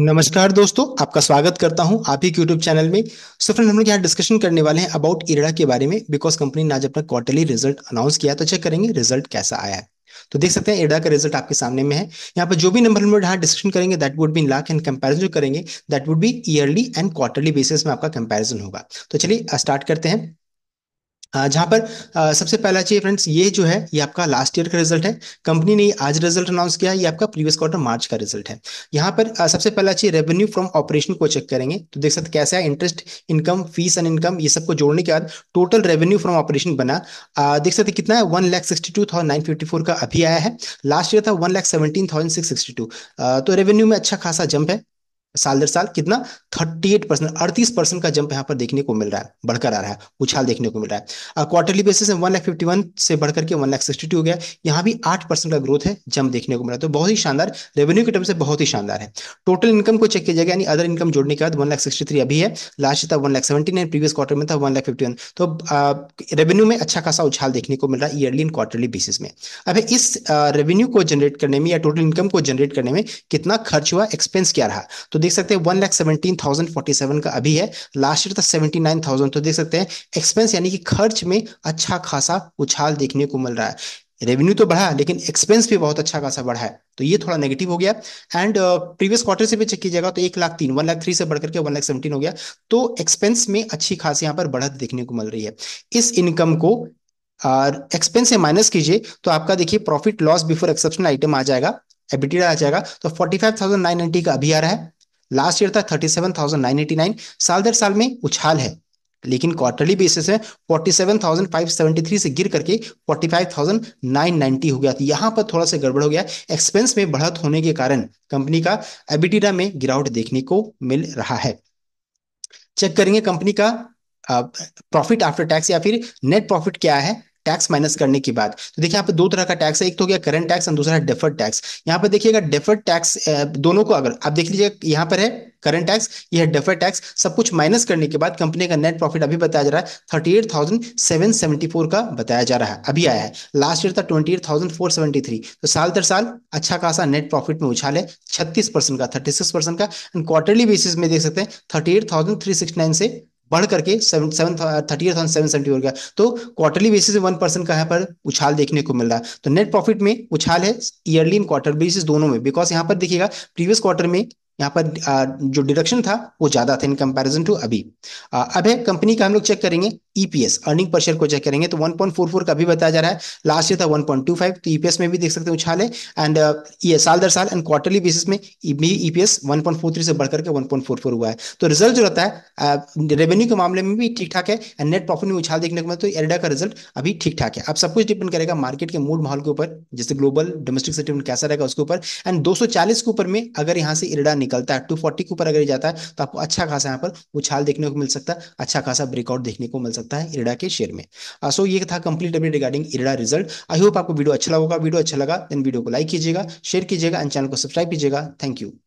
नमस्कार दोस्तों आपका स्वागत करता हूं आप ही यूट्यूब चैनल में सो फ्रेंड हम लोग यहाँ डिस्कशन करने वाले हैं अबाउट इरडा के बारे में बिकॉज कंपनी ने आज अपना क्वार्टरली रिजल्ट अनाउंस किया तो चेक करेंगे रिजल्ट कैसा आया है तो देख सकते हैं इरडा का रिजल्ट आपके सामने में है यहाँ पर जो भी नंबर हम लोग यहाँ डिस्कशन करेंगे that would be lakh and comparison करेंगे that would be yearly and quarterly basis में आपका कंपेरिजन होगा तो चलिए स्टार्ट करते हैं जहां पर सबसे पहला चाहिए फ्रेंड्स ये जो है ये आपका लास्ट ईयर का रिजल्ट है कंपनी ने आज रिजल्ट अनाउंस किया ये आपका प्रीवियस क्वार्टर मार्च का रिजल्ट है यहाँ पर सबसे पहला चाहिए रेवेन्यू फ्रॉम ऑपरेशन को चेक करेंगे तो देख सकते कैसा है interest income fees and income ये सबको जोड़ने के बाद टोटल रेवेन्यू फ्रॉम ऑपरेशन बना आ, देख सकते कितना है one lakh sixty two thousand nine fifty four का अभी आया है लास्ट ईयर था one lakh thousand six sixty two तो रेवेन्यू में अच्छा खासा जंप है साल दर साल कितना थर्टी एट परसेंट अड़तीस परसेंट का जंप यहाँ पर देखने को मिल रहा है बढ़कर आ रहा है उछाल देखने को मिल रहा है क्वार्टरली बेसिस में वन लाख फिफ्टी वन से बढ़कर के वन लाख सिक्सटी टू हो गया यहाँ भी आठ परसेंट का ग्रोथ है जंप देखने को मिल रहा है तो बहुत ही शानदार रेवेन्यू के टर्म से बहुत ही शानदार है टोटल इनकम को चेक किया जाएगा यानी अदर इनकम जोड़ने के बाद वन लाख सिक्सटी थ्री अभी है लास्ट था one lakh seventy nine previous quarter में था वन लाख फिफ्टी वन तो रेवेन्यू में अच्छा खासा उछाल देखने को मिल रहा है ईयरली एंड क्वार्टरली बेसिस में अब इस रेवेन्यू को जनरेट करने में या टोटल इनकम को जनरेट करने में कितना खर्च हुआ एक्सपेंस क्या रहा तो देख सकते हैं one lakh seventeen thousand forty seven का अभी है लास्ट ईयर था सेवेंटी नाइन थाउजेंड तो देख सकते हैं एक्सपेंस यानी कि खर्च में अच्छा खासा उछाल देखने को मिल रहा है रेवेन्यू तो बढ़ा लेकिन एक्सपेंस भी बहुत अच्छा खासा बढ़ा है तो ये थोड़ा नेगेटिव हो गया एंड प्रीवियस क्वार्टर से भी चेक कीजिएगा तो एक लाख तीन वन लाख थ्री से बढ़कर के वन लाख सेवनटीन हो गया तो एक्सपेंस में अच्छी खास यहाँ पर बढ़त देखने को मिल रही है इस इनकम को और एक्सपेंस से माइनस कीजिए तो आपका देखिए profit loss before exceptional item आ जाएगा एबिटिडा आ जाएगा तो forty five thousand nine ninety का अभी आ रहा है लास्ट ईयर था thirty seven thousand nine eighty nine साल दर साल में उछाल है लेकिन क्वार्टरली बेसिस है 47,573 से गिर करके 45,990 हो गया तो यहाँ पर थोड़ा सा गड़बड़ हो गया एक्सपेंस में बढ़त होने के कारण कंपनी का एबिटिडा में गिरावट देखने को मिल रहा है चेक करेंगे कंपनी का प्रॉफिट आफ्टर टैक्स या फिर नेट प्रॉफिट क्या है टैक्स माइनस करने की बात तो देखिए यहाँ पे दो तरह का टैक्स है एक तो हो गया करंट टैक्स और दूसरा है टैक्स यहाँ पे देखिएगा डेफर्ड टैक्स दोनों को अगर आप देख लीजिए यहाँ पर है करंट टैक्स यह डेफर्ड टैक्स सब कुछ माइनस करने के बाद कंपनी का नेट प्रॉफिट अभी बताया जा रहा है thirty eight thousand seven seventy four का बताया जा रहा है अभी आया है लास्ट ईयर था twenty eight thousand four seventy three तो साल दर साल अच्छा खासा नेट प्रॉफिट में उछाल है छत्तीस परसेंट का थर्टी सिक्स परसेंट का एंड क्वार्टरली बेसिस में देख सकते हैं thirty eight thousand three six nine से बढ़ करके थर्टी थाउजेंड सेवन सेवेंटी हो गया तो क्वार्टरली बेसिस में वन परसेंट का यहाँ पर उछाल देखने को मिल रहा है तो नेट प्रॉफिट में उछाल है ईयरली एंड क्वार्टर बेसिस दोनों में बिकॉज यहाँ पर देखिएगा प्रीवियस क्वार्टर में यहाँ पर जो डिडक्शन था वो ज्यादा था इन कंपैरिजन टू अभी अब है कंपनी का हम लोग चेक करेंगे ईपीएस अर्निंग पर शेयर को चेक करेंगे तो 1.44 का भी बताया जा रहा है लास्ट ईयर था 1.25 तो ईपीएस e में भी देख सकते हैं उछाल है एंड ये साल दर साल एंड क्वार्टरली बेसिस में भी ईपीएस 1.43 से बढ़कर के 1.44 हुआ है तो रिजल्ट जो रहता है रेवेन्यू के मामले में भी ठीक ठाक है एंड नेट प्रॉफिट में उछाल देखने को मिलता है तो एरडा का रिजल्ट अभी ठीक ठाक है अब सब कुछ डिपेंड करेगा मार्केट के मूड माहौल के ऊपर जैसे ग्लोबल डोमेस्टिक सेटिंग कैसा रहेगा उसके ऊपर एंड दो के ऊपर में अगर यहाँ से इरडा निकलता है टू के ऊपर अगर जाता है तो आपको अच्छा खासा यहाँ पर उछाल देखने को मिल सकता है अच्छा खासा ब्रेकआउट देखने को मिल सकता है इरेडा के शेयर में सो ये था complete update regarding IREDA result I hope आपको वीडियो अच्छा लगा वीडियो अच्छा लगा देन वीडियो को लाइक कीजिएगा शेयर कीजिएगा एंड चैनल को सब्सक्राइब कीजिएगा थैंक यू